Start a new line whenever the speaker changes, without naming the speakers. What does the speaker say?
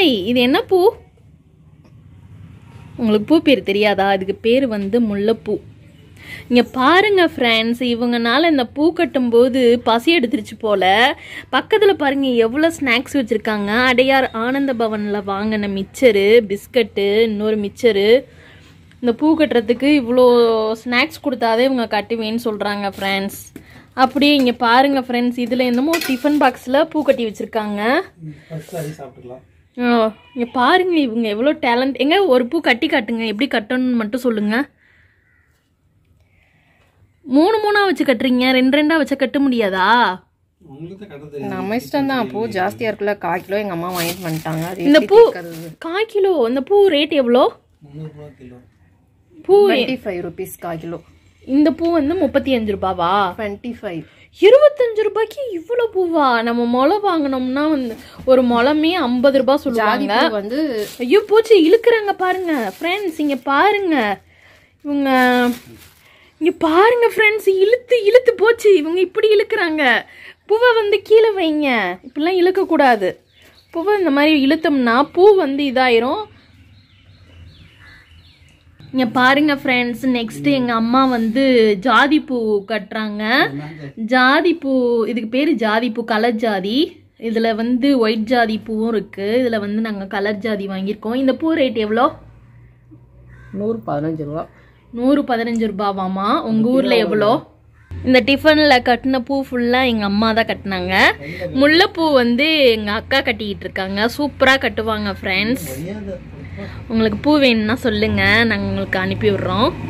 ஓய் இது என்ன பூ உங்களுக்கு பூ பேர் தெரியாதா அதுக்கு பேர் வந்து முல்லைப்பூ இங்கே பாருங்கள் ஃப்ரெண்ட்ஸ் இவங்கனால இந்த பூ கட்டும்போது பசி எடுத்துருச்சு போல் பக்கத்தில் பாருங்கள் எவ்வளோ ஸ்நாக்ஸ் வச்சுருக்காங்க அடையார் ஆனந்த பவனில் வாங்கின மிச்சரு பிஸ்கட்டு இன்னொரு மிச்சரு இந்த பூ கட்டுறதுக்கு இவ்வளோ ஸ்நாக்ஸ் கொடுத்தாதே இவங்க கட்டுவேன்னு சொல்கிறாங்க ஃப்ரெண்ட்ஸ் அப்படியே இங்கே பாருங்கள் ஃப்ரெண்ட்ஸ் இதில் என்னமோ டிஃபன் பாக்ஸில் பூ கட்டி வச்சுருக்காங்க இங்கே பாருங்க இவங்க எவ்வளோ டேலண்ட் எங்க ஒரு பூ கட்டி காட்டுங்க எப்படி கட்டணும்னு மட்டும் சொல்லுங்கள் மூணு மூணாக வச்சு கட்டுறீங்க ரெண்டு ரெண்டாக வச்சு கட்ட முடியாதா நம்ம இஷ்டம் தான் பூ ஜாஸ்தியாக இருக்குல்ல கால் கிலோ எங்கள் அம்மா வாங்கிட்டு வந்துட்டாங்க இந்த பூ கால் கிலோ இந்த பூ ரேட் எவ்வளோ பூ எயிட்டி ஃபைவ் ருபீஸ் கால் கிலோ இந்த பூ வந்து முப்பத்தி அஞ்சு ரூபாவா டுவெண்ட்டி ஃபைவ் இருபத்தஞ்சு ரூபாய்க்கு இவ்வளோ பூவா நம்ம முளை வாங்கினோம்னா வந்து ஒரு முளமே ஐம்பது ரூபாய் சொல்லுவாங்க வந்து ஐயோ பூச்சி இழுக்கிறாங்க பாருங்க ஃப்ரெண்ட்ஸ் இங்கே பாருங்க இவங்க இங்கே பாருங்க ஃப்ரெண்ட்ஸ் இழுத்து இழுத்து போச்சு இவங்க இப்படி இழுக்கிறாங்க பூவை வந்து கீழே வைங்க இப்படிலாம் இழுக்கக்கூடாது பூவை இந்த மாதிரி இழுத்தோம்னா பூ வந்து இதாயிரும் இங்க பாருங்க ஃப்ரெண்ட்ஸ் நெக்ஸ்ட் எங்கள் அம்மா வந்து ஜாதி பூ கட்டுறாங்க ஜாதி பூ இதுக்கு பேர் பூ கலர் ஜாதி இதில் வந்து ஒயிட் ஜாதி பூவும் இருக்குது இதில் வந்து நாங்கள் கலர் ஜாதி வாங்கியிருக்கோம் இந்த பூ ரேட் எவ்வளோ நூறு பதினஞ்சு ரூபா நூறு பதினஞ்சு ரூபாவாமா உங்கள் ஊரில் எவ்வளோ இந்த டிஃபனில் கட்டின பூ ஃபுல்லாக எங்கள் அம்மா தான் கட்டினாங்க முல்லைப்பூ வந்து எங்கள் அக்கா கட்டிக்கிட்டு இருக்காங்க சூப்பராக கட்டுவாங்க ஃப்ரெண்ட்ஸ் உங்களுக்கு பூ வேணும்னா சொல்லுங்கள் நாங்கள் உங்களுக்கு அனுப்பி விட்றோம்